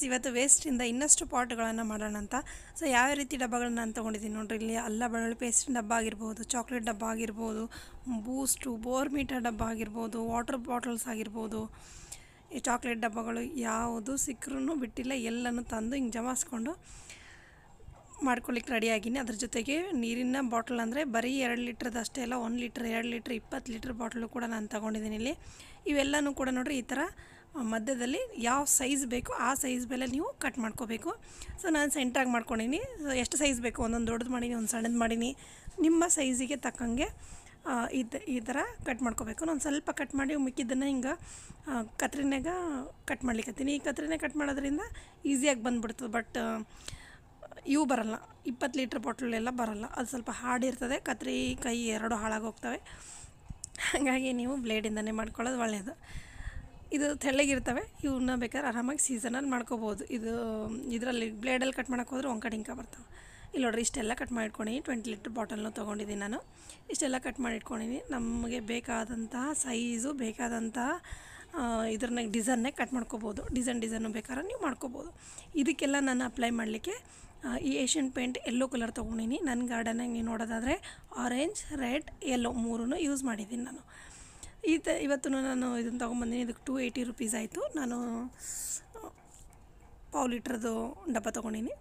friends ಇವತ್ತು ವೇಸ್ಟಿಂದ ಇನ್ನಷ್ಟು ಪಾಟ್ಗಳನ್ನು ಮಾಡೋಣ ಅಂತ ಸೊ ಯಾವ ರೀತಿ ಡಬ್ಬಗಳನ್ನ ನಾನು ತೊಗೊಂಡಿದ್ದೀನಿ ನೋಡ್ರಿ ಇಲ್ಲಿ ಅಲ್ಲ ಬೆಳ್ಳುಳ್ಳಿ ಪೇಸ್ಟ್ ಡಬ್ಬ ಆಗಿರ್ಬೋದು ಚಾಕ್ಲೇಟ್ ಡಬ್ಬ ಆಗಿರ್ಬೋದು ಬೂಸ್ಟು ಬೋರ್ಮೀಟರ್ ಡಬ್ಬ ಆಗಿರ್ಬೋದು ವಾಟರ್ ಬಾಟಲ್ಸ್ ಆಗಿರ್ಬೋದು ಈ ಚಾಕ್ಲೇಟ್ ಡಬ್ಬಗಳು ಯಾವುದು ಸಿಕ್ಕರೂ ಬಿಟ್ಟಿಲ್ಲ ಎಲ್ಲನೂ ತಂದು ಹಿಂಗೆ ಜಮಾಸ್ಕೊಂಡು ಮಾಡ್ಕೊಳ್ಳಿಕ್ಕೆ ರೆಡಿಯಾಗಿನಿ ಅದ್ರ ಜೊತೆಗೆ ನೀರಿನ ಬಾಟಲ್ ಅಂದರೆ ಬರೀ ಎರಡು ಲೀಟ್ರದ್ದು ಅಷ್ಟೇ ಅಲ್ಲ ಒಂದು ಲೀಟ್ರ್ ಎರಡು ಲೀಟ್ರ್ ಇಪ್ಪತ್ತು ಲೀಟ್ರ್ ಬಾಟ್ಲು ಕೂಡ ನಾನು ತೊಗೊಂಡಿದ್ದೀನಿ ಇಲ್ಲಿ ಇವೆಲ್ಲನೂ ಕೂಡ ನೋಡಿರಿ ಈ ಥರ ಮಧ್ಯದಲ್ಲಿ ಯಾವ ಸೈಜ್ ಬೇಕೋ ಆ ಸೈಜ್ ಮೇಲೆ ನೀವು ಕಟ್ ಮಾಡ್ಕೋಬೇಕು ಸೊ ನಾನು ಸೆಂಟ್ರಾಗಿ ಮಾಡ್ಕೊಂಡಿನಿ ಎಷ್ಟು ಸೈಜ್ ಬೇಕು ಒಂದೊಂದು ದೊಡ್ಡದು ಮಾಡೀನಿ ಒಂದು ಸಣ್ಣದು ಮಾಡೀನಿ ನಿಮ್ಮ ಸೈಜಿಗೆ ತಕ್ಕಂಗೆ ಇದು ಈ ಥರ ಕಟ್ ಮಾಡ್ಕೋಬೇಕು ನಾನು ಸ್ವಲ್ಪ ಕಟ್ ಮಾಡಿ ಮಿಕ್ಕಿದ್ದನ್ನು ಹಿಂಗೆ ಕತ್ರಿನಾಗ ಕಟ್ ಮಾಡ್ಲಿಕ್ಕತ್ತೀನಿ ಈ ಕತ್ರಿನೇ ಕಟ್ ಮಾಡೋದ್ರಿಂದ ಈಸಿಯಾಗಿ ಬಂದುಬಿಡ್ತದೆ ಬಟ್ ಇವು ಬರಲ್ಲ ಇಪ್ಪತ್ತು ಲೀಟ್ರ್ ಎಲ್ಲ ಬರಲ್ಲ ಅದು ಸ್ವಲ್ಪ ಹಾಡಿರ್ತದೆ ಇರ್ತದೆ ಕತ್ರಿ ಕೈ ಎರಡು ಹಾಳಾಗಿ ಹೋಗ್ತವೆ ಹಾಗಾಗಿ ನೀವು ಬ್ಲೇಡಿಂದನೇ ಮಾಡ್ಕೊಳ್ಳೋದು ಒಳ್ಳೆಯದು ಇದು ತೆಳ್ಳಗಿರ್ತವೆ ಇವನ್ನ ಬೇಕಾದ್ರೆ ಆರಾಮಾಗಿ ಸೀಸನಲ್ಲಿ ಮಾಡ್ಕೋಬೋದು ಇದು ಇದರಲ್ಲಿ ಬ್ಲೇಡಲ್ಲಿ ಕಟ್ ಮಾಡೋಕೆ ಹೋದ್ರೆ ಒಂದು ಕಡೆ ಹಿಂಕ ಬರ್ತಾವೆ ಇಲ್ಲಿ ನೋಡ್ರಿ ಇಷ್ಟೆಲ್ಲ ಕಟ್ ಮಾಡಿಟ್ಕೊಂಡಿದ್ದೀನಿ ಟ್ವೆಂಟಿ ಲೀಟ್ರ್ ಬಾಟಲ್ನೂ ತೊಗೊಂಡಿದ್ದೀನಿ ನಾನು ಇಷ್ಟೆಲ್ಲ ಕಟ್ ಮಾಡಿಟ್ಕೊಂಡಿನಿ ನಮಗೆ ಬೇಕಾದಂತಹ ಸೈಜು ಬೇಕಾದಂತಹ ಇದ್ರನ್ನ ಡಿಸೈನ್ನೇ ಕಟ್ ಮಾಡ್ಕೋಬೋದು ಡಿಸೈನ್ ಡಿಸೈನು ಬೇಕಾದ್ರೆ ನೀವು ಮಾಡ್ಕೋಬೋದು ಇದಕ್ಕೆಲ್ಲ ನಾನು ಅಪ್ಲೈ ಮಾಡಲಿಕ್ಕೆ ಈ ಏಷ್ಯನ್ ಪೇಂಟ್ ಎಲ್ಲೋ ಕಲರ್ ತೊಗೊಂಡಿನಿ ನನ್ನ ಗಾರ್ಡನಾಗ ನೀವು ನೋಡೋದಾದರೆ ಆರೆಂಜ್ ರೆಡ್ ಎಲ್ಲೋ ಮೂರೂ ಯೂಸ್ ಮಾಡಿದ್ದೀನಿ ನಾನು ಈ ತ ಇವತ್ತು ನಾನು ಇದನ್ನು ತೊಗೊಂಬಂದಿನಿ ಇದಕ್ಕೆ ಟು ಏಯ್ಟಿ ರುಪೀಸ್ ಆಯಿತು ನಾನು ಪಾವು ಲೀಟ್ರದ್ದು ಡಬ್ಬ ತೊಗೊಂಡಿನಿ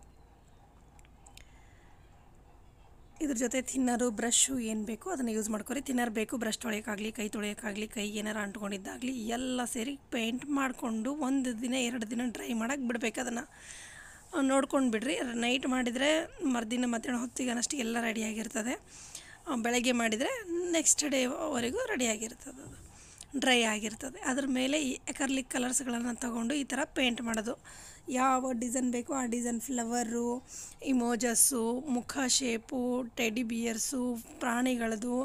ಇದ್ರ ಜೊತೆ ತಿನ್ನರು ಬ್ರಷ್ಷು ಏನು ಬೇಕು ಅದನ್ನು ಯೂಸ್ ಮಾಡ್ಕೊರಿ ಥಿನ್ನರ್ ಬೇಕು ಬ್ರಷ್ ತೊಳೆಯೋಕ್ಕಾಗಲಿ ಕೈ ತೊಳೆಯೋಕ್ಕಾಗಲಿ ಕೈ ಏನಾರು ಅಂಟ್ಕೊಂಡಿದ್ದಾಗಲಿ ಎಲ್ಲ ಸೇರಿ ಪೇಂಟ್ ಮಾಡಿಕೊಂಡು ಒಂದು ದಿನ ಎರಡು ದಿನ ಡ್ರೈ ಮಾಡೋಕ್ಕೆ ಬಿಡಬೇಕು ಅದನ್ನು ನೋಡ್ಕೊಂಡು ಬಿಡ್ರಿ ನೈಟ್ ಮಾಡಿದರೆ ಮರುದಿನ ಮಧ್ಯಾಹ್ನ ಹೊತ್ತಿಗೆ ಅನ್ನಷ್ಟು ಎಲ್ಲ ರೆಡಿಯಾಗಿರ್ತದೆ ಬೆಳಗ್ಗೆ ಮಾಡಿದರೆ ನೆಕ್ಸ್ಟ್ ಡೇವರೆಗೂ ರೆಡಿಯಾಗಿರ್ತದೆ ಅದು ಡ್ರೈ ಆಗಿರ್ತದೆ ಅದ್ರ ಮೇಲೆ ಈ ಎಕರ್ಲಿಕ್ ಕಲರ್ಸ್ಗಳನ್ನು ತಗೊಂಡು ಈ ಥರ ಪೇಂಟ್ ಮಾಡೋದು ಯಾವ ಡಿಸೈನ್ ಬೇಕೋ ಆ ಡಿಸೈನ್ ಫ್ಲವರು ಇಮೋಜಸ್ಸು ಮುಖ ಶೇಪು ಟೆಡಿ ಬಿಯರ್ಸು ಪ್ರಾಣಿಗಳದು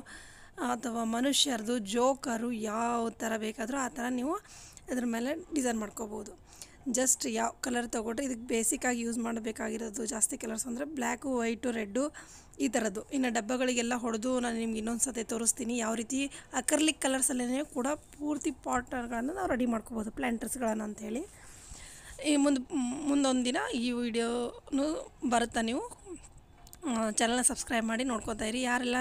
ಅಥವಾ ಮನುಷ್ಯರದು ಜೋಕರು ಯಾವ ಥರ ಬೇಕಾದರೂ ಆ ಥರ ನೀವು ಅದ್ರ ಮೇಲೆ ಡಿಸೈನ್ ಮಾಡ್ಕೋಬೋದು ಜಸ್ಟ್ ಯಾವ ಕಲರ್ ತೊಗೊಂಡ್ರೆ ಇದಕ್ಕೆ ಬೇಸಿಕ್ಕಾಗಿ ಯೂಸ್ ಮಾಡಬೇಕಾಗಿರೋದು ಜಾಸ್ತಿ ಕಲರ್ಸ್ ಅಂದರೆ ಬ್ಲ್ಯಾಕು ವೈಟು ರೆಡ್ಡು ಈ ಥರದ್ದು ಇನ್ನು ಡಬ್ಬಗಳಿಗೆಲ್ಲ ಹೊಡೆದು ನಾನು ನಿಮ್ಗೆ ಇನ್ನೊಂದು ಸತಿ ತೋರಿಸ್ತೀನಿ ಯಾವ ರೀತಿ ಅಕರ್ಲಿಕ್ ಕಲರ್ಸಲ್ಲೇ ಕೂಡ ಪೂರ್ತಿ ಪಾಟ್ಗಳನ್ನು ನಾವು ರೆಡಿ ಮಾಡ್ಕೋಬೋದು ಪ್ಲ್ಯಾಂಟರ್ಸ್ಗಳನ್ನು ಅಂಥೇಳಿ ಈ ಮುಂದೆ ಮುಂದೊಂದು ದಿನ ಈ ವಿಡಿಯೋನು ಬರುತ್ತಾ ನೀವು ಚಾನಲ್ನ ಸಬ್ಸ್ಕ್ರೈಬ್ ಮಾಡಿ ನೋಡ್ಕೊತಾಯಿರಿ ಯಾರೆಲ್ಲ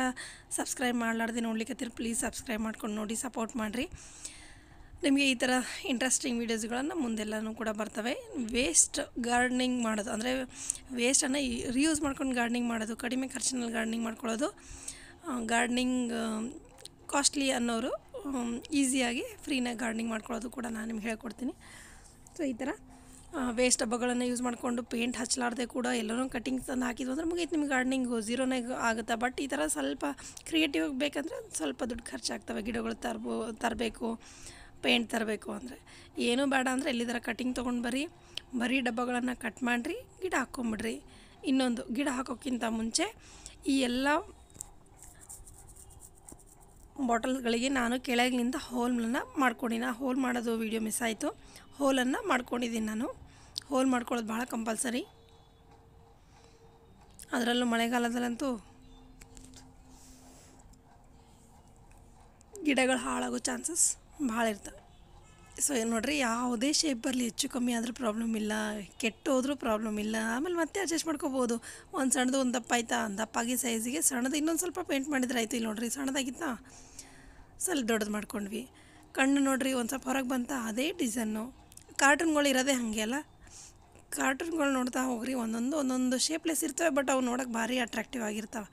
ಸಬ್ಸ್ಕ್ರೈಬ್ ಮಾಡಲಾರ್ದೆ ನೋಡ್ಲಿಕ್ಕೆ ಪ್ಲೀಸ್ ಸಬ್ಸ್ಕ್ರೈಬ್ ಮಾಡ್ಕೊಂಡು ನೋಡಿ ಸಪೋರ್ಟ್ ಮಾಡಿರಿ ನಿಮಗೆ ಈ ಥರ ಇಂಟ್ರೆಸ್ಟಿಂಗ್ ವೀಡಿಯೋಸ್ಗಳನ್ನು ಮುಂದೆಲ್ಲನೂ ಕೂಡ ಬರ್ತವೆ ವೇಸ್ಟ್ ಗಾರ್ಡ್ನಿಂಗ್ ಮಾಡೋದು ಅಂದರೆ ವೇಸ್ಟನ್ನು ರೀಯೂಸ್ ಮಾಡ್ಕೊಂಡು ಗಾರ್ಡ್ನಿಂಗ್ ಮಾಡೋದು ಕಡಿಮೆ ಖರ್ಚಿನಲ್ಲಿ ಗಾರ್ಡ್ನಿಂಗ್ ಮಾಡ್ಕೊಳ್ಳೋದು ಗಾರ್ಡ್ನಿಂಗ್ ಕಾಸ್ಟ್ಲಿ ಅನ್ನೋರು ಈಸಿಯಾಗಿ ಫ್ರೀನಾಗಿ ಗಾರ್ಡ್ನಿಂಗ್ ಮಾಡ್ಕೊಳ್ಳೋದು ಕೂಡ ನಾನು ನಿಮ್ಗೆ ಹೇಳ್ಕೊಡ್ತೀನಿ ಸೊ ಈ ಥರ ವೇಸ್ಟ್ ಹಬ್ಬಗಳನ್ನು ಯೂಸ್ ಮಾಡಿಕೊಂಡು ಪೇಂಟ್ ಹಚ್ಚಲಾರ್ದೆ ಕೂಡ ಎಲ್ಲನೂ ಕಟಿಂಗ್ಸ್ ತಂದು ಹಾಕಿದ್ರು ಅಂದರೆ ಮುಗೀತು ನಿಮ್ಗೆ ಗಾರ್ಡ್ನಿಂಗ್ ಝೀರೋನಾಗ ಆಗುತ್ತೆ ಬಟ್ ಈ ಥರ ಸ್ವಲ್ಪ ಕ್ರಿಯೇಟಿವ್ ಬೇಕಂದ್ರೆ ಸ್ವಲ್ಪ ದುಡ್ಡು ಖರ್ಚಾಗ್ತವೆ ಗಿಡಗಳು ತರ್ಬೋ ತರಬೇಕು ಪೇಂಟ್ ತರಬೇಕು ಅಂದರೆ ಏನೂ ಬೇಡ ಅಂದರೆ ಥರ ಕಟಿಂಗ್ ತೊಗೊಂಡು ಬರ್ರಿ ಬರೀ ಡಬ್ಬಗಳನ್ನು ಕಟ್ ಮಾಡಿರಿ ಗಿಡ ಹಾಕ್ಕೊಂಬಿಡ್ರಿ ಇನ್ನೊಂದು ಗಿಡ ಹಾಕೋಕ್ಕಿಂತ ಮುಂಚೆ ಈ ಎಲ್ಲ ಬಾಟಲ್ಗಳಿಗೆ ನಾನು ಕೆಳಗಿನಿಂದ ಹೋಲ್ನ ಮಾಡ್ಕೊಂಡಿನ ಹೋಲ್ ಮಾಡೋದು ವೀಡಿಯೋ ಮಿಸ್ ಆಯಿತು ಹೋಲನ್ನು ಮಾಡ್ಕೊಂಡಿದ್ದೀನಿ ನಾನು ಹೋಲ್ ಮಾಡ್ಕೊಳ್ಳೋದು ಭಾಳ ಕಂಪಲ್ಸರಿ ಅದರಲ್ಲೂ ಮಳೆಗಾಲದಲ್ಲಂತೂ ಗಿಡಗಳು ಹಾಳಾಗೋ ಚಾನ್ಸಸ್ ಭಾಳ ಇರ್ತವೆ ಸೊ ಏನು ನೋಡಿರಿ ಯಾವುದೇ ಶೇಪ್ ಬರಲಿ ಹೆಚ್ಚು ಕಮ್ಮಿ ಆದರೂ ಪ್ರಾಬ್ಲಮ್ ಇಲ್ಲ ಹೋದರೂ ಪ್ರಾಬ್ಲಮ್ ಇಲ್ಲ ಆಮೇಲೆ ಮತ್ತೆ ಅಡ್ಜಸ್ಟ್ ಮಾಡ್ಕೋಬೋದು ಒಂದು ಸಣ್ಣದು ಒಂದು ದಪ್ಪ ಆಯ್ತಾ ದಪ್ಪಾಗಿ ಸೈಜಿಗೆ ಸಣ್ಣದು ಇನ್ನೊಂದು ಸ್ವಲ್ಪ ಪೇಂಟ್ ಮಾಡಿದ್ರೆ ಆಯಿತು ಇಲ್ಲಿ ನೋಡ್ರಿ ಸಣ್ಣದಾಗಿತ್ತಾ ಸ್ವಲ್ಪ ದೊಡ್ಡದು ಮಾಡ್ಕೊಂಡ್ವಿ ಕಣ್ಣು ನೋಡ್ರಿ ಒಂದು ಸ್ವಲ್ಪ ಹೊರಗೆ ಬಂತ ಅದೇ ಡಿಸೈನು ಕಾರ್ಟೂನ್ಗಳು ಇರೋದೇ ಹಾಗೆ ಅಲ್ಲ ಕಾರ್ಟೂನ್ಗಳು ನೋಡ್ತಾ ಹೋಗ್ರಿ ಒಂದೊಂದು ಒಂದೊಂದು ಶೇಪ್ಲೆಸ್ ಇರ್ತವೆ ಬಟ್ ಅವು ನೋಡೋಕೆ ಭಾರಿ ಅಟ್ರಾಕ್ಟಿವ್ ಆಗಿರ್ತಾವ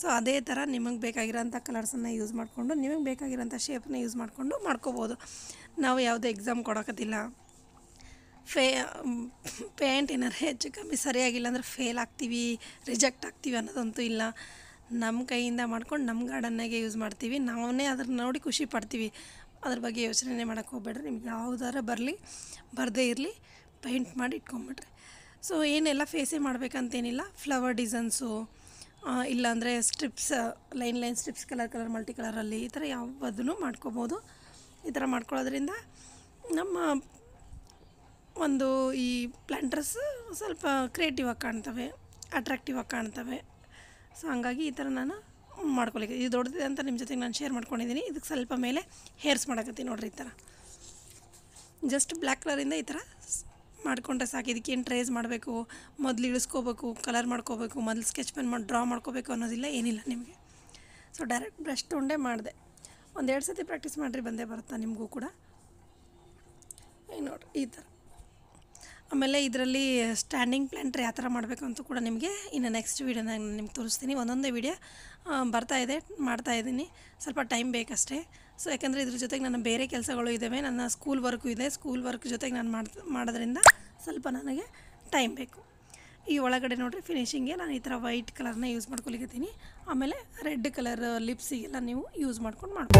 ಸೊ ಅದೇ ಥರ ನಿಮಗೆ ಬೇಕಾಗಿರೋಂಥ ಕಲರ್ಸನ್ನು ಯೂಸ್ ಮಾಡಿಕೊಂಡು ನಿಮಗೆ ಬೇಕಾಗಿರೋಂಥ ಶೇಪ್ನ ಯೂಸ್ ಮಾಡಿಕೊಂಡು ಮಾಡ್ಕೋಬೋದು ನಾವು ಯಾವುದೇ ಎಕ್ಸಾಮ್ ಕೊಡೋಕ್ಕದಿಲ್ಲ ಫೇ ಪೇಂಟ್ ಏನಾರು ಹೆಚ್ಚು ಕಮ್ಮಿ ಸರಿಯಾಗಿಲ್ಲ ಅಂದರೆ ಫೇಲ್ ಆಗ್ತೀವಿ ರಿಜೆಕ್ಟ್ ಆಗ್ತೀವಿ ಅನ್ನೋದಂತೂ ಇಲ್ಲ ನಮ್ಮ ಕೈಯಿಂದ ಮಾಡ್ಕೊಂಡು ನಮ್ಮ ಗಾರ್ಡನ್ನಾಗೆ ಯೂಸ್ ಮಾಡ್ತೀವಿ ನಾವೇ ಅದನ್ನು ನೋಡಿ ಖುಷಿ ಪಡ್ತೀವಿ ಅದ್ರ ಬಗ್ಗೆ ಯೋಚನೆ ಮಾಡೋಕ್ಕೆ ಹೋಗ್ಬೇಡ್ರಿ ನಿಮ್ಗೆ ಯಾವುದಾರ ಬರಲಿ ಬರದೇ ಇರಲಿ ಪೇಂಟ್ ಮಾಡಿ ಇಟ್ಕೊಂಬಿಟ್ರಿ ಸೊ ಏನೆಲ್ಲ ಫೇಸೇ ಮಾಡಬೇಕಂತೇನಿಲ್ಲ ಫ್ಲವರ್ ಡಿಸೈನ್ಸು ಇಲ್ಲಾಂದರೆ stripes line line stripes colour colour multi ಕಲರಲ್ಲಿ ಈ ಥರ ಯಾವುದನ್ನು ಮಾಡ್ಕೋಬೋದು ಈ ಥರ ಮಾಡ್ಕೊಳ್ಳೋದ್ರಿಂದ ನಮ್ಮ ಒಂದು ಈ ಪ್ಲ್ಯಾಂಟರ್ಸ್ ಸ್ವಲ್ಪ ಕ್ರಿಯೇಟಿವ್ ಆಗಿ ಕಾಣ್ತವೆ ಅಟ್ರಾಕ್ಟಿವ್ ಆಗಿ ಕಾಣ್ತವೆ ಸೊ ಹಂಗಾಗಿ ಈ ಥರ ನಾನು ಮಾಡ್ಕೊಳಕ್ಕೆ ಇದು ದೊಡ್ಡದಿದೆ ಅಂತ ನಿಮ್ಮ ಜೊತೆಗೆ ನಾನು ಶೇರ್ ಮಾಡ್ಕೊಂಡಿದ್ದೀನಿ ಇದಕ್ಕೆ ಸ್ವಲ್ಪ ಮೇಲೆ ಹೇರ್ಸ್ ಮಾಡಕತ್ತೀನಿ ನೋಡ್ರಿ ಈ ಥರ ಜಸ್ಟ್ ಬ್ಲ್ಯಾಕ್ ಕಲರಿಂದ ಈ ಥರ ಮಾಡ್ಕೊಂಡ್ರೆ ಸಾಕು ಏನು ಟ್ರೇಸ್ ಮಾಡಬೇಕು ಮೊದಲು ಇಳಿಸ್ಕೋಬೇಕು ಕಲರ್ ಮಾಡ್ಕೋಬೇಕು ಮೊದಲು ಸ್ಕೆಚ್ ಪೆನ್ ಮಾಡಿ ಡ್ರಾ ಮಾಡ್ಕೋಬೇಕು ಅನ್ನೋದಿಲ್ಲ ಏನಿಲ್ಲ ನಿಮಗೆ ಸೊ ಡೈರೆಕ್ಟ್ ಬ್ರಷ್ ತೊಗೊಂಡೇ ಮಾಡಿದೆ ಒಂದೆರಡು ಸರ್ತಿ ಪ್ರಾಕ್ಟೀಸ್ ಮಾಡಿರಿ ಬಂದೇ ಬರುತ್ತಾ ನಿಮಗೂ ಕೂಡ ಈಗ ನೋಡಿರಿ ಈ ಥರ ಆಮೇಲೆ ಇದರಲ್ಲಿ ಸ್ಟ್ಯಾಂಡಿಂಗ್ ಪ್ಲ್ಯಾಂಟ್ ಯಾವ ಥರ ಮಾಡಬೇಕು ಅಂತ ಕೂಡ ನಿಮಗೆ ಇನ್ನು ನೆಕ್ಸ್ಟ್ ವೀಡಿಯೋನಾಗ ನಾನು ನಿಮ್ಗೆ ತೋರಿಸ್ತೀನಿ ಒಂದೊಂದೇ ವೀಡಿಯೋ ಬರ್ತಾಯಿದೆ ಮಾಡ್ತಾಯಿದ್ದೀನಿ ಸ್ವಲ್ಪ ಟೈಮ್ ಬೇಕಷ್ಟೇ ಸೊ ಯಾಕಂದರೆ ಇದ್ರ ಜೊತೆಗೆ ನನ್ನ ಬೇರೆ ಕೆಲಸಗಳು ಇದ್ದಾವೆ ನನ್ನ ಸ್ಕೂಲ್ ವರ್ಕು ಇದೆ ಸ್ಕೂಲ್ ವರ್ಕ್ ಜೊತೆಗೆ ನಾನು ಮಾಡೋದ್ರಿಂದ ಸ್ವಲ್ಪ ನನಗೆ ಟೈಮ್ ಬೇಕು ಈ ಒಳಗಡೆ ನೋಡಿರಿ ಫಿನಿಷಿಂಗ್ಗೆ ನಾನು ಈ ಥರ ವೈಟ್ ಕಲರ್ನ ಯೂಸ್ ಮಾಡ್ಕೊಲಿಕತ್ತೀನಿ ಆಮೇಲೆ ರೆಡ್ ಕಲರ್ ಲಿಪ್ಸಿಗೆಲ್ಲ ನೀವು ಯೂಸ್ ಮಾಡ್ಕೊಂಡು ಮಾಡ್ಕೊಳ್ಳಿ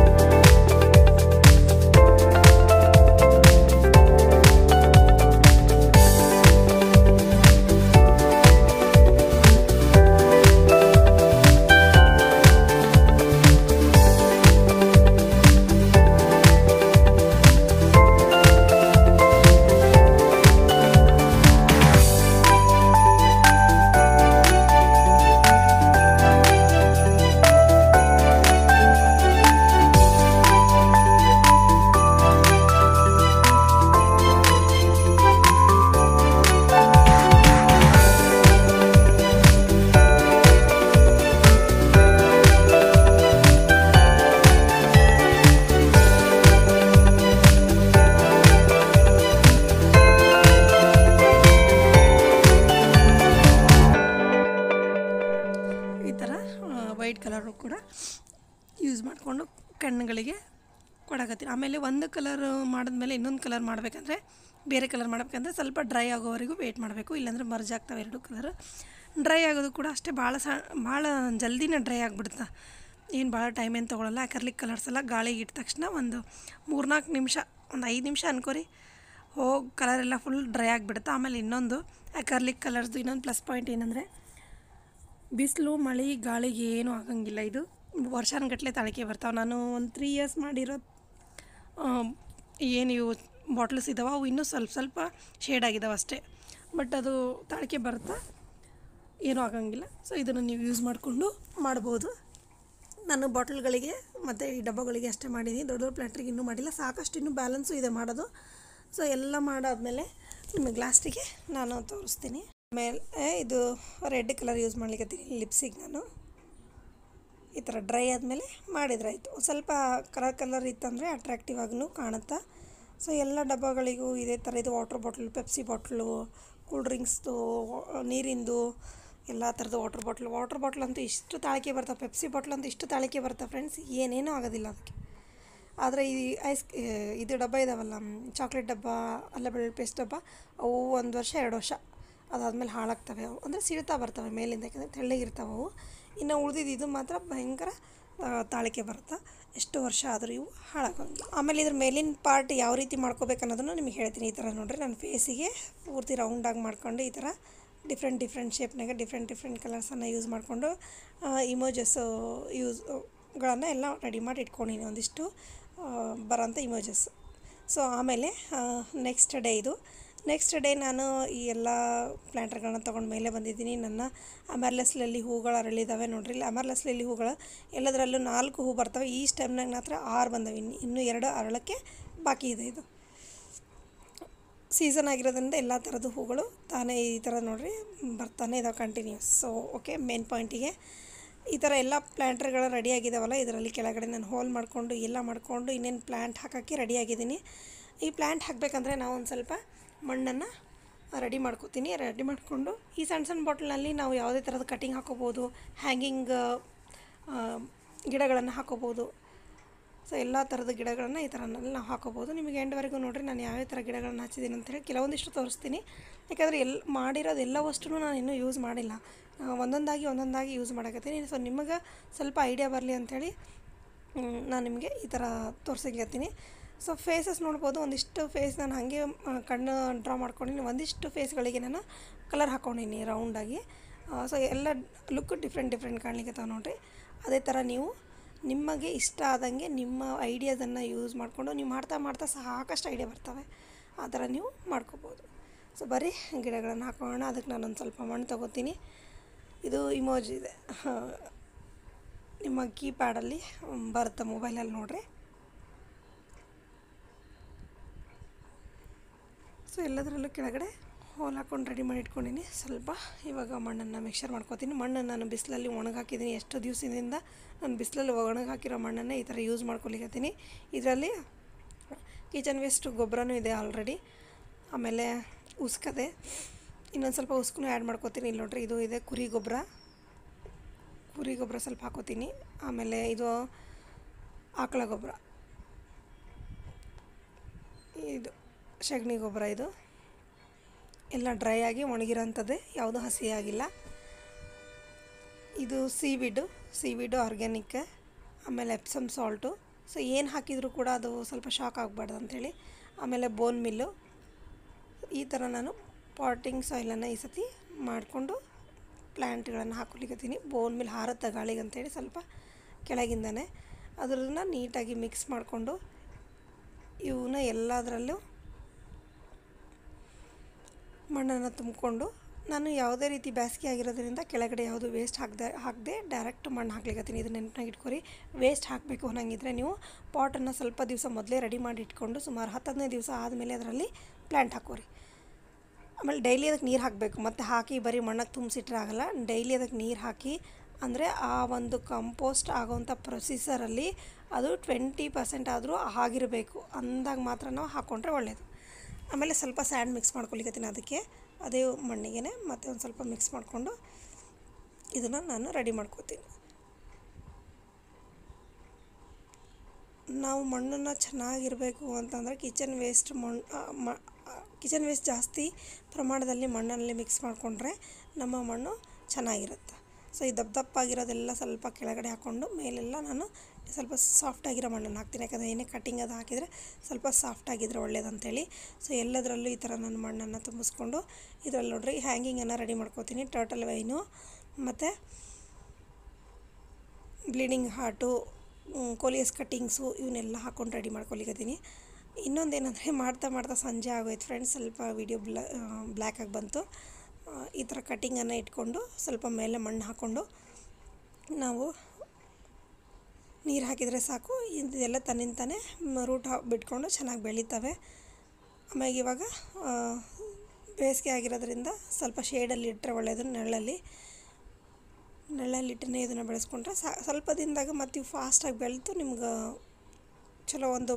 ಆಮೇಲೆ ಒಂದು ಕಲರ್ ಮಾಡಿದ್ಮೇಲೆ ಇನ್ನೊಂದು ಕಲರ್ ಮಾಡಬೇಕಂದ್ರೆ ಬೇರೆ ಕಲರ್ ಮಾಡಬೇಕಂದ್ರೆ ಸ್ವಲ್ಪ ಡ್ರೈ ಆಗೋವರೆಗೂ ವೇಟ್ ಮಾಡಬೇಕು ಇಲ್ಲಾಂದ್ರೆ ಮರ್ಜಾಗ್ತಾವೆ ಎರಡು ಕಲರ್ ಡ್ರೈ ಆಗೋದು ಕೂಡ ಅಷ್ಟೇ ಭಾಳ ಸ ಭಾಳ ಜಲ್ದಿನ ಡ್ರೈ ಆಗಿಬಿಡುತ್ತೆ ಏನು ಭಾಳ ಟೈಮ್ ಏನು ತೊಗೊಳಲ್ಲ ಅಕರ್ಲಿಕ್ ಕಲರ್ಸ್ ಎಲ್ಲ ಗಾಳಿಗೆ ಇಟ್ಟ ತಕ್ಷಣ ಒಂದು ಮೂರ್ನಾಲ್ಕು ನಿಮಿಷ ಒಂದು ಐದು ನಿಮಿಷ ಅನ್ಕೋರಿ ಹೋಗಿ ಕಲರ್ ಫುಲ್ ಡ್ರೈ ಆಗಿಬಿಡುತ್ತೆ ಆಮೇಲೆ ಇನ್ನೊಂದು ಅಕರ್ಲಿಕ್ ಕಲರ್ಸ್ದು ಇನ್ನೊಂದು ಪ್ಲಸ್ ಪಾಯಿಂಟ್ ಏನಂದರೆ ಬಿಸಿಲು ಮಳೆ ಗಾಳಿಗೆ ಏನೂ ಆಗಂಗಿಲ್ಲ ಇದು ವರ್ಷಾನಗಟ್ಟಲೆ ತಾಳಿಕೆ ಬರ್ತಾವೆ ನಾನು ಒಂದು ತ್ರೀ ಇಯರ್ಸ್ ಮಾಡಿರೋ ಏನು ಇವು ಬಾಟ್ಲ್ಸ್ ಇದ್ದಾವೆ ಅವು ಇನ್ನೂ ಸ್ವಲ್ಪ ಸ್ವಲ್ಪ ಶೇಡ್ ಆಗಿದ್ದಾವೆ ಅಷ್ಟೇ ಬಟ್ ಅದು ತಾಳಿಕೆ ಬರ್ತಾ ಏನೂ ಆಗಂಗಿಲ್ಲ ಸೊ ಇದನ್ನು ನೀವು ಯೂಸ್ ಮಾಡಿಕೊಂಡು ಮಾಡ್ಬೋದು ನಾನು ಬಾಟ್ಲ್ಗಳಿಗೆ ಮತ್ತು ಈ ಡಬ್ಬಗಳಿಗೆ ಅಷ್ಟೇ ಮಾಡಿದ್ದೀನಿ ದೊಡ್ಡ ದೊಡ್ಡ ಪ್ಲ್ಯಾಟ್ರಿಗೆ ಇನ್ನೂ ಮಾಡಿಲ್ಲ ಸಾಕಷ್ಟು ಇನ್ನೂ ಬ್ಯಾಲೆನ್ಸು ಇದೆ ಮಾಡೋದು ಸೊ ಎಲ್ಲ ಮಾಡಾದಮೇಲೆ ನಿಮಗೆ ಗ್ಲಾಸ್ಟಿಗೆ ನಾನು ತೋರಿಸ್ತೀನಿ ಆಮೇಲೆ ಇದು ರೆಡ್ ಕಲರ್ ಯೂಸ್ ಮಾಡ್ಲಿಕ್ಕೆ ಲಿಪ್ಸಿಗೆ ನಾನು ಈ ಥರ ಡ್ರೈ ಆದಮೇಲೆ ಮಾಡಿದ್ರಾಯಿತು ಸ್ವಲ್ಪ ಕಲರ್ ಕಲರ್ ಇತ್ತಂದರೆ ಅಟ್ರಾಕ್ಟಿವ್ ಆಗಿನೂ ಕಾಣುತ್ತಾ ಸೊ ಎಲ್ಲ ಡಬ್ಬಗಳಿಗೂ ಇದೇ ಥರ ಇದು water bottle Pepsi bottle cool ಡ್ರಿಂಕ್ಸ್ದು ನೀರಿಂದು ಎಲ್ಲ ಥರದ ವಾಟ್ರ್ ಬಾಟ್ಲು ವಾಟ್ರ್ ಬಾಟ್ಲಂತೂ ಇಷ್ಟು ತಾಳಿಕೆ ಬರ್ತವೆ ಪೆಪ್ಸಿ ಬಾಟ್ಲಂತೂ ಇಷ್ಟು ತಾಳಿಕೆ ಬರ್ತಾವೆ ಫ್ರೆಂಡ್ಸ್ ಏನೇನೂ ಆಗೋದಿಲ್ಲ ಅದಕ್ಕೆ ಆದರೆ ಈ ಐಸ್ ಇದು ಡಬ್ಬ ಇದಾವಲ್ಲ ಚಾಕ್ಲೇಟ್ ಡಬ್ಬ ಅಲ್ಲ ಬೆಳ್ಳುಳ್ಳಿ ಪೇಸ್ಟ್ ಡಬ್ಬ ಅವು ಒಂದು ವರ್ಷ ಎರಡು ವರ್ಷ ಅದಾದಮೇಲೆ ಹಾಳಾಗ್ತವೆ ಅವು ಅಂದರೆ ಸಿಡ್ತಾ ಬರ್ತವೆ ಮೇಲಿಂದ ಯಾಕಂದರೆ ತೆಳ್ಳಗಿರ್ತಾವೆ ಅವು ಇನ್ನು ಉಳಿದಿದ್ದು ಇದು ಮಾತ್ರ ಭಯಂಕರ ತಾಳಿಕೆ ಬರುತ್ತೆ ಎಷ್ಟು ವರ್ಷ ಆದರೂ ಇವು ಹಾಳಾಗಂಗಿಲ್ಲ ಆಮೇಲೆ ಇದ್ರ ಮೇಲಿನ ಪಾರ್ಟ್ ಯಾವ ರೀತಿ ಮಾಡ್ಕೋಬೇಕು ಅನ್ನೋದನ್ನು ನಿಮಗೆ ಹೇಳ್ತೀನಿ ಈ ಥರ ನೋಡಿರಿ ನನ್ನ ಫೇಸಿಗೆ ಪೂರ್ತಿ ರೌಂಡಾಗಿ ಮಾಡ್ಕೊಂಡು ಈ ಥರ ಡಿಫ್ರೆಂಟ್ ಡಿಫ್ರೆಂಟ್ ಶೇಪ್ನಾಗ ಡಿಫ್ರೆಂಟ್ ಡಿಫ್ರೆಂಟ್ ಕಲರ್ಸನ್ನು ಯೂಸ್ ಮಾಡಿಕೊಂಡು ಇಮೋಜಸ್ ಯೂಸ್ಗಳನ್ನು ಎಲ್ಲ ರೆಡಿ ಮಾಡಿ ಇಟ್ಕೊಂಡಿನಿ ಒಂದಿಷ್ಟು ಬರೋಂಥ ಇಮೋಜಸ್ ಸೊ ಆಮೇಲೆ ನೆಕ್ಸ್ಟ್ ಡೇ ಇದು ನೆಕ್ಸ್ಟ್ ಡೇ ನಾನು ಈ ಎಲ್ಲ ಪ್ಲ್ಯಾಂಟರ್ಗಳನ್ನ ತೊಗೊಂಡ ಮೇಲೆ ಬಂದಿದ್ದೀನಿ ನನ್ನ ಅಮರ್ಲೆಸ್ ಹೂಗಳು ಅರಳಿದಾವೆ ನೋಡ್ರಿ ಅಮರ್ಲೆಸ್ ಲಿಲ್ಲಿ ಹೂಗಳು ಎಲ್ಲದರಲ್ಲೂ ನಾಲ್ಕು ಹೂ ಬರ್ತವೆ ಈ ಸ್ಟೆಮ್ನಾಗ ಮಾತ್ರ ಆರು ಬಂದವೆ ಇನ್ನು ಇನ್ನೂ ಎರಡು ಅರಳಕ್ಕೆ ಬಾಕಿ ಇದೆ ಇದು ಸೀಸನ್ ಆಗಿರೋದ್ರಿಂದ ಎಲ್ಲ ಥರದ ಹೂಗಳು ತಾನೇ ಈ ಥರ ನೋಡ್ರಿ ಬರ್ತಾನೆ ಇದಾವೆ ಕಂಟಿನ್ಯೂಸ್ ಸೊ ಓಕೆ ಮೇನ್ ಪಾಯಿಂಟಿಗೆ ಈ ಥರ ಎಲ್ಲ ರೆಡಿ ರೆಡಿಯಾಗಿದ್ದಾವಲ್ಲ ಇದರಲ್ಲಿ ಕೆಳಗಡೆ ನಾನು ಹೋಲ್ ಮಾಡಿಕೊಂಡು ಎಲ್ಲ ಮಾಡಿಕೊಂಡು ಇನ್ನೇನು ಪ್ಲ್ಯಾಂಟ್ ಹಾಕೋಕ್ಕೆ ರೆಡಿಯಾಗಿದ್ದೀನಿ ಈ ಪ್ಲ್ಯಾಂಟ್ ಹಾಕಬೇಕಂದ್ರೆ ನಾವು ಒಂದು ಸ್ವಲ್ಪ ಮಣ್ಣನ್ನು ರೆಡಿ ಮಾಡ್ಕೋತೀನಿ ರೆಡಿ ಮಾಡಿಕೊಂಡು ಈ ಸಣ್ಣ ಸಣ್ಣ ಬಾಟ್ಲಲ್ಲಿ ನಾವು ಯಾವುದೇ ಥರದ ಕಟಿಂಗ್ ಹಾಕೋಬೋದು ಹ್ಯಾಂಗಿಂಗ್ ಗಿಡಗಳನ್ನು ಹಾಕೋಬೋದು ಸೊ ಎಲ್ಲ ಥರದ ಗಿಡಗಳನ್ನು ಈ ಥರನಲ್ಲಿ ನಾವು ಹಾಕೋಬೋದು ನಿಮಗೆ ಎಂಡ್ವರೆಗೂ ನೋಡಿರಿ ನಾನು ಯಾವ್ಯಾವ ಥರ ಗಿಡಗಳನ್ನು ಹಚ್ಚಿದ್ದೀನಿ ಅಂತೇಳಿ ಕೆಲವೊಂದಿಷ್ಟು ತೋರಿಸ್ತೀನಿ ಯಾಕಂದರೆ ಎಲ್ಲ ಮಾಡಿರೋದು ಎಲ್ಲ ವಸ್ತುನೂ ನಾನು ಇನ್ನೂ ಯೂಸ್ ಮಾಡಿಲ್ಲ ಒಂದೊಂದಾಗಿ ಒಂದೊಂದಾಗಿ ಯೂಸ್ ಮಾಡಕತ್ತೀನಿ ಸೊ ನಿಮಗೆ ಸ್ವಲ್ಪ ಐಡಿಯಾ ಬರಲಿ ಅಂಥೇಳಿ ನಾನು ನಿಮಗೆ ಈ ಥರ ಹೇಳ್ತೀನಿ ಸೊ ಫೇಸಸ್ ನೋಡ್ಬೋದು ಒಂದಿಷ್ಟು ಫೇಸ್ ನಾನು ಹಾಗೆ ಕಣ್ಣು ಡ್ರಾ ಮಾಡ್ಕೊಂಡಿನಿ ಒಂದಿಷ್ಟು ಫೇಸ್ಗಳಿಗೆ ನಾನು ಕಲರ್ ಹಾಕ್ಕೊಂಡಿನಿ ರೌಂಡಾಗಿ ಸೊ ಎಲ್ಲ ಲುಕ್ ಡಿಫ್ರೆಂಟ್ ಡಿಫ್ರೆಂಟ್ ಕಾಣಲಿಕ್ಕೆ ತಾವು ನೋಡಿರಿ ಅದೇ ಥರ ನೀವು ನಿಮಗೆ ಇಷ್ಟ ಆದಂಗೆ ನಿಮ್ಮ ಐಡಿಯಾದನ್ನು ಯೂಸ್ ಮಾಡಿಕೊಂಡು ನೀವು ಮಾಡ್ತಾ ಮಾಡ್ತಾ ಸಾಕಷ್ಟು ಐಡಿಯಾ ಬರ್ತವೆ ಆ ಥರ ನೀವು ಮಾಡ್ಕೋಬೋದು ಸೊ ಬರೀ ಗಿಡಗಳನ್ನು ಹಾಕೋಣ ಅದಕ್ಕೆ ನಾನೊಂದು ಸ್ವಲ್ಪ ಮಣ್ಣು ತೊಗೋತೀನಿ ಇದು ಇಮೋಜ್ ಇದೆ ನಿಮ್ಮ ಕೀಪ್ಯಾಡಲ್ಲಿ ಬರುತ್ತೆ ಮೊಬೈಲಲ್ಲಿ ನೋಡಿರಿ ಸೊ ಎಲ್ಲದರಲ್ಲೂ ಕೆಳಗಡೆ ಹೋಲ್ ಹಾಕೊಂಡು ರೆಡಿ ಮಾಡಿ ಇಟ್ಕೊಂಡಿನಿ ಸ್ವಲ್ಪ ಇವಾಗ ಮಣ್ಣನ್ನು ಮಿಕ್ಸರ್ ಮಾಡ್ಕೋತೀನಿ ಮಣ್ಣನ್ನು ನಾನು ಬಿಸಿಲಲ್ಲಿ ಒಣಗಾಕಿದ್ದೀನಿ ಎಷ್ಟು ದಿವಸದಿಂದ ನಾನು ಬಿಸಿಲಲ್ಲಿ ಒಣಗಾಕಿರೋ ಮಣ್ಣನ್ನೇ ಈ ಥರ ಯೂಸ್ ಮಾಡ್ಕೊಲಿಕತ್ತೀನಿ ಇದರಲ್ಲಿ ಕಿಚನ್ ವೇಸ್ಟ್ ಗೊಬ್ಬರನೂ ಇದೆ ಆಲ್ರೆಡಿ ಆಮೇಲೆ ಉಸ್ಕದೆ ಇನ್ನೊಂದು ಸ್ವಲ್ಪ ಉಸ್ಕೂ ಆ್ಯಡ್ ಮಾಡ್ಕೋತೀನಿ ಇಲ್ಲಿ ನೋಡ್ರಿ ಇದು ಇದೆ ಕುರಿ ಗೊಬ್ಬರ ಕುರಿ ಗೊಬ್ಬರ ಸ್ವಲ್ಪ ಹಾಕೋತೀನಿ ಆಮೇಲೆ ಇದು ಆಕಳ ಗೊಬ್ಬರ ಇದು ಸಗಣಿ ಗೊಬ್ಬರ ಇದು ಎಲ್ಲ ಡ್ರೈ ಆಗಿ ಒಣಗಿರೋಂಥದ್ದೇ ಯಾವುದೂ ಹಸಿಯಾಗಿಲ್ಲ ಇದು ಸೀವಿಡು ಸೀವಿಡು ಆರ್ಗ್ಯಾನಿಕ್ ಆಮೇಲೆ ಎಪ್ಸಮ್ ಸಾಲ್ಟು ಸೊ ಏನು ಹಾಕಿದರೂ ಕೂಡ ಅದು ಸ್ವಲ್ಪ ಶಾಕ್ ಆಗಬಾರ್ದು ಅಂಥೇಳಿ ಆಮೇಲೆ ಬೋನ್ ಮಿಲ್ಲು ಈ ಥರ ನಾನು ಪಾಟಿಂಗ್ ಸಾಯಿಲನ್ನು ಈ ಸತಿ ಮಾಡಿಕೊಂಡು ಪ್ಲ್ಯಾಂಟ್ಗಳನ್ನು ಹಾಕೊಲಿಕ್ಕತ್ತೀನಿ ಬೋನ್ ಮಿಲ್ ಹಾರದ ಗಾಳಿಗೆ ಅಂತೇಳಿ ಸ್ವಲ್ಪ ಕೆಳಗಿಂದನೇ ಅದರನ್ನ ನೀಟಾಗಿ ಮಿಕ್ಸ್ ಮಾಡಿಕೊಂಡು ಇವನ್ನ ಎಲ್ಲದರಲ್ಲೂ ಮಣ್ಣನ್ನು ತುಂಬಿಕೊಂಡು ನಾನು ಯಾವುದೇ ರೀತಿ ಬೇಸಿಗೆ ಆಗಿರೋದ್ರಿಂದ ಕೆಳಗಡೆ ಯಾವುದು ವೇಸ್ಟ್ ಹಾಕ್ದೆ ಹಾಕದೆ ಡೈರೆಕ್ಟ್ ಮಣ್ಣು ಹಾಕ್ಲಿಕ್ಕತ್ತೀನಿ ಇದು ನೆನಪಿನಾಗಿ ಇಟ್ಕೊರಿ ವೇಸ್ಟ್ ಹಾಕಬೇಕು ಅನ್ನಂಗಿದ್ರೆ ನೀವು ಪಾಟನ್ನು ಸ್ವಲ್ಪ ದಿವಸ ಮೊದಲೇ ರೆಡಿ ಮಾಡಿ ಇಟ್ಕೊಂಡು ಸುಮಾರು ಹತ್ತದನೇ ದಿವಸ ಆದಮೇಲೆ ಅದರಲ್ಲಿ ಪ್ಲ್ಯಾಂಟ್ ಹಾಕೋರಿ ಆಮೇಲೆ ಡೈಲಿ ಅದಕ್ಕೆ ನೀರು ಹಾಕಬೇಕು ಮತ್ತು ಹಾಕಿ ಬರೀ ಮಣ್ಣಕ್ಕೆ ತುಂಬಿಸಿಟ್ರೆ ಆಗಲ್ಲ ಡೈಲಿ ಅದಕ್ಕೆ ನೀರು ಹಾಕಿ ಅಂದರೆ ಆ ಒಂದು ಕಂಪೋಸ್ಟ್ ಆಗೋವಂಥ ಪ್ರೊಸೀಸರಲ್ಲಿ ಅದು ಟ್ವೆಂಟಿ ಪರ್ಸೆಂಟ್ ಆದರೂ ಆಗಿರಬೇಕು ಅಂದಾಗ ಮಾತ್ರ ನಾವು ಹಾಕ್ಕೊಂಡ್ರೆ ಒಳ್ಳೆಯದು ಆಮೇಲೆ ಸ್ವಲ್ಪ ಸ್ಯಾಂಡ್ ಮಿಕ್ಸ್ ಮಾಡ್ಕೊಲಿಕತ್ತೀನಿ ಅದಕ್ಕೆ ಅದೇ ಮಣ್ಣಿಗೆ ಮತ್ತೆ ಒಂದು ಸ್ವಲ್ಪ ಮಿಕ್ಸ್ ಮಾಡಿಕೊಂಡು ಇದನ್ನು ನಾನು ರೆಡಿ ಮಾಡ್ಕೋತೀನಿ ನಾವು ಮಣ್ಣನ್ನು ಚೆನ್ನಾಗಿರಬೇಕು ಅಂತಂದರೆ ಕಿಚನ್ ವೇಸ್ಟ್ ಮಣ್ಣು ಕಿಚನ್ ವೇಸ್ಟ್ ಜಾಸ್ತಿ ಪ್ರಮಾಣದಲ್ಲಿ ಮಣ್ಣಲ್ಲಿ ಮಿಕ್ಸ್ ಮಾಡಿಕೊಂಡ್ರೆ ನಮ್ಮ ಮಣ್ಣು ಚೆನ್ನಾಗಿರುತ್ತೆ ಸೊ ಈ ದಪ್ಪ ದಪ್ಪಾಗಿರೋದೆಲ್ಲ ಸ್ವಲ್ಪ ಕೆಳಗಡೆ ಹಾಕ್ಕೊಂಡು ಮೇಲೆಲ್ಲ ನಾನು ಸ್ವಲ್ಪ ಸಾಫ್ಟಾಗಿರೋ ಮಣ್ಣನ್ನು ಹಾಕ್ತೀನಿ ಯಾಕಂದರೆ ಏನೇ ಕಟ್ಟಿಂಗ್ ಅದು ಹಾಕಿದರೆ ಸ್ವಲ್ಪ ಸಾಫ್ಟಾಗಿದ್ರೆ ಒಳ್ಳೇದಂತೇಳಿ ಸೊ ಎಲ್ಲದರಲ್ಲೂ ಈ ಥರ ನಾನು ಮಣ್ಣನ್ನು ತುಂಬಿಸ್ಕೊಂಡು ಇದರಲ್ಲಿ ನೋಡ್ರಿ ಹ್ಯಾಂಗಿಂಗನ್ನು ರೆಡಿ ಮಾಡ್ಕೋತೀನಿ ಟೋಟಲ್ ವೈನು ಮತ್ತು ಬ್ಲೀಡಿಂಗ್ ಹಾರ್ಟು ಕೋಲಿಯಸ್ ಕಟ್ಟಿಂಗ್ಸು ಇವನ್ನೆಲ್ಲ ಹಾಕ್ಕೊಂಡು ರೆಡಿ ಮಾಡ್ಕೊಲಿಕತ್ತೀನಿ ಇನ್ನೊಂದೇನಂದರೆ ಮಾಡ್ತಾ ಮಾಡ್ತಾ ಸಂಜೆ ಆಗೋಯ್ತು ಫ್ರೆಂಡ್ಸ್ ಸ್ವಲ್ಪ ವಿಡಿಯೋ ಬ್ಲ್ಯಾಕಾಗಿ ಬಂತು ಈ ಥರ ಕಟ್ಟಿಂಗನ್ನು ಇಟ್ಕೊಂಡು ಸ್ವಲ್ಪ ಮೇಲೆ ಮಣ್ಣು ಹಾಕ್ಕೊಂಡು ನಾವು ನೀರು ಹಾಕಿದರೆ ಸಾಕು ಇದೆಲ್ಲ ತಾನೇ ರೂಟ್ ಬಿಟ್ಕೊಂಡು ಚೆನ್ನಾಗಿ ಬೆಳೀತವೆ ಆಮ್ಯಾಗ ಇವಾಗ ಬೇಸಿಗೆ ಆಗಿರೋದ್ರಿಂದ ಸ್ವಲ್ಪ ಶೇಡಲ್ಲಿ ಇಟ್ಟರೆ ಒಳ್ಳೆಯದು ನೆರಳಲ್ಲಿ ನೆರಳಲ್ಲಿಟ್ಟನೇ ಇದನ್ನು ಬೆಳೆಸ್ಕೊಂಡ್ರೆ ಸ್ವಲ್ಪ ದಿನದಾಗ ಮತ್ತು ಇವು ಫಾಸ್ಟಾಗಿ ಬೆಳೆದು ನಿಮ್ಗೆ ಚಲೋ ಒಂದು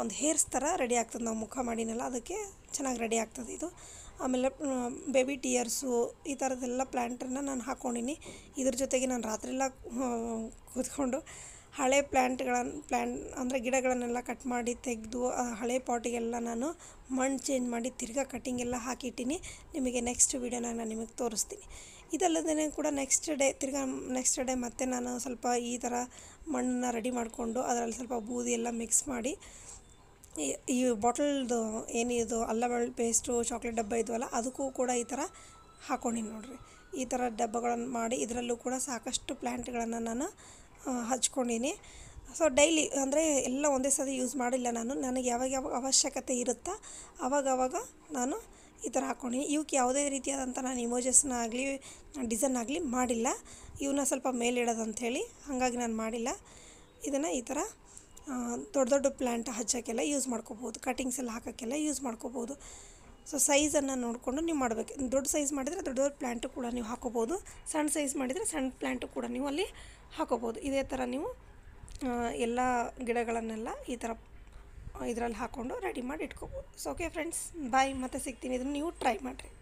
ಒಂದು ಹೇರ್ಸ್ ಥರ ರೆಡಿ ಆಗ್ತದೆ ನಾವು ಮುಖ ಮಾಡಿನಲ್ಲ ಅದಕ್ಕೆ ಚೆನ್ನಾಗಿ ರೆಡಿ ಆಗ್ತದೆ ಇದು ಆಮೇಲೆ ಬೇಬಿ ಟಿಯರ್ಸು ಈ ಥರದ್ದೆಲ್ಲ ಪ್ಲ್ಯಾಂಟನ್ನು ನಾನು ಹಾಕ್ಕೊಂಡಿನಿ ಇದ್ರ ಜೊತೆಗೆ ನಾನು ರಾತ್ರಿಯೆಲ್ಲ ಕೂತ್ಕೊಂಡು ಹಳೆ ಪ್ಲ್ಯಾಂಟ್ಗಳನ್ನ ಪ್ಲ್ಯಾಂಟ್ ಅಂದರೆ ಗಿಡಗಳನ್ನೆಲ್ಲ ಕಟ್ ಮಾಡಿ ತೆಗೆದು ಆ ಹಳೆ ಪಾಟಿಗೆಲ್ಲ ನಾನು ಮಣ್ಣು ಚೇಂಜ್ ಮಾಡಿ ಕಟ್ಟಿಂಗ್ ಎಲ್ಲ ಹಾಕಿಟ್ಟೀನಿ ನಿಮಗೆ ನೆಕ್ಸ್ಟ್ ವೀಡಿಯೋನ ನಾನು ನಿಮಗೆ ತೋರಿಸ್ತೀನಿ ಇದಲ್ಲದೇ ಕೂಡ ನೆಕ್ಸ್ಟ್ ಡೇ ತಿರ್ಗಾ ನೆಕ್ಸ್ಟ್ ಡೇ ಮತ್ತೆ ನಾನು ಸ್ವಲ್ಪ ಈ ಥರ ಮಣ್ಣನ್ನು ರೆಡಿ ಮಾಡಿಕೊಂಡು ಅದರಲ್ಲಿ ಸ್ವಲ್ಪ ಬೂದಿ ಎಲ್ಲ ಮಿಕ್ಸ್ ಮಾಡಿ ಈ ಬಾಟಲ್ದು ಏನಿದು ಅಲ್ಲ ಬೆಳ್ಳುಳ್ಳಿ ಪೇಸ್ಟು ಚಾಕ್ಲೇಟ್ ಡಬ್ಬ ಇದ್ವಲ್ಲ ಅದಕ್ಕೂ ಕೂಡ ಈ ಥರ ಹಾಕ್ಕೊಂಡಿನಿ ನೋಡಿರಿ ಈ ಥರ ಡಬ್ಬಗಳನ್ನು ಮಾಡಿ ಇದರಲ್ಲೂ ಕೂಡ ಸಾಕಷ್ಟು ಪ್ಲ್ಯಾಂಟ್ಗಳನ್ನು ನಾನು ಹಚ್ಕೊಂಡೀನಿ ಸೊ ಡೈಲಿ ಅಂದರೆ ಎಲ್ಲ ಒಂದೇ ಸತಿ ಯೂಸ್ ಮಾಡಿಲ್ಲ ನಾನು ನನಗೆ ಯಾವಾಗ ಯಾವಾಗ ಅವಶ್ಯಕತೆ ಇರುತ್ತಾ ಅವಾಗವಾಗ ನಾನು ಈ ಥರ ಹಾಕ್ಕೊಂಡಿನಿ ಇವಕ್ಕೆ ಯಾವುದೇ ರೀತಿಯಾದಂಥ ನಾನು ಇಮೋಜಸ್ನ ಆಗಲಿ ಡಿಸೈನ್ ಆಗಲಿ ಮಾಡಿಲ್ಲ ಇವನ್ನ ಸ್ವಲ್ಪ ಮೇಲಿಡೋದು ಹೇಳಿ ಹಾಗಾಗಿ ನಾನು ಮಾಡಿಲ್ಲ ಇದನ್ನು ಈ ಥರ ದೊಡ್ಡ ದೊಡ್ಡ ಪ್ಲ್ಯಾಂಟ್ ಹಚ್ಚೋಕ್ಕೆಲ್ಲ ಯೂಸ್ ಮಾಡ್ಕೋಬೋದು ಕಟಿಂಗ್ಸ್ ಎಲ್ಲ ಹಾಕೋಕ್ಕೆಲ್ಲ ಯೂಸ್ ಮಾಡ್ಕೋಬೋದು ಸೊ ಸೈಜನ್ನು ನೋಡಿಕೊಂಡು ನೀವು ಮಾಡಬೇಕು ದೊಡ್ಡ ಸೈಜ್ ಮಾಡಿದರೆ ದೊಡ್ಡ ದೊಡ್ಡ ಪ್ಲ್ಯಾಂಟು ಕೂಡ ನೀವು ಹಾಕೋಬೋದು ಸಣ್ಣ ಸೈಜ್ ಮಾಡಿದರೆ ಸಣ್ಣ ಪ್ಲ್ಯಾಂಟು ಕೂಡ ನೀವು ಅಲ್ಲಿ ಹಾಕೋಬೋದು ಇದೇ ಥರ ನೀವು ಎಲ್ಲ ಗಿಡಗಳನ್ನೆಲ್ಲ ಈ ಥರ ಇದರಲ್ಲಿ ಹಾಕ್ಕೊಂಡು ರೆಡಿ ಮಾಡಿ ಇಟ್ಕೋಬೋದು ಸೊ ಓಕೆ ಫ್ರೆಂಡ್ಸ್ ಬಾಯ್ ಮತ್ತೆ ಸಿಗ್ತೀನಿ ಇದನ್ನು ನೀವು ಟ್ರೈ ಮಾಡಿರಿ